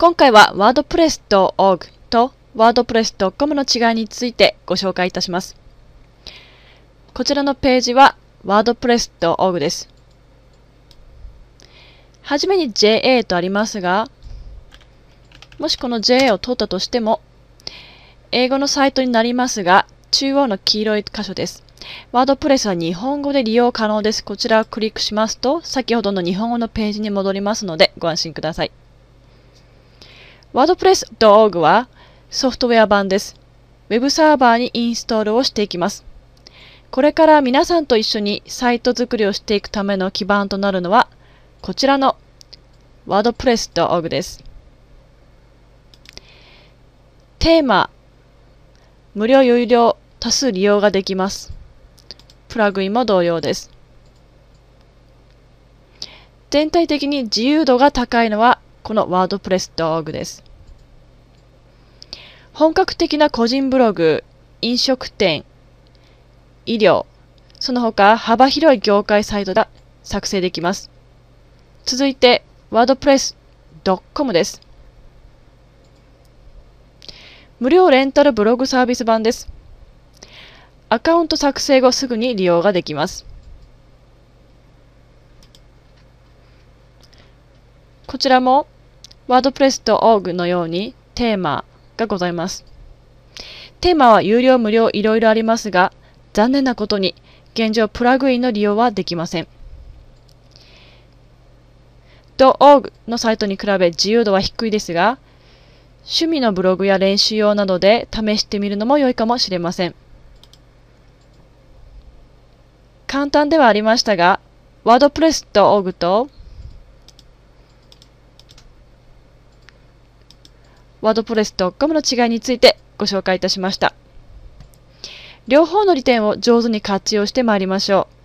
今回は wordpress.org と wordpress.com の違いについてご紹介いたします。こちらのページは wordpress.org です。はじめに JA とありますが、もしこの JA を取ったとしても、英語のサイトになりますが、中央の黄色い箇所です。ワードプレスは日本語で利用可能です。こちらをクリックしますと、先ほどの日本語のページに戻りますので、ご安心ください。WordPress.org はソフトウェア版です。Web サーバーにインストールをしていきます。これから皆さんと一緒にサイト作りをしていくための基盤となるのは、こちらの WordPress.org です。テーマ、無料有料多数利用ができます。プラグインも同様です。全体的に自由度が高いのはこのワードプレス道具です。本格的な個人ブログ、飲食店、医療、その他幅広い業界サイトが作成できます。続いて、wordpress.com です。無料レンタルブログサービス版です。アカウント作成後すぐに利用ができます。こちらも wordpress.org のようにテーマがございます。テーマは有料無料いろいろありますが、残念なことに現状プラグインの利用はできません。.org のサイトに比べ自由度は低いですが、趣味のブログや練習用などで試してみるのも良いかもしれません。簡単ではありましたが、wordpress.org とワードプレスと .com の違いについてご紹介いたしました。両方の利点を上手に活用してまいりましょう。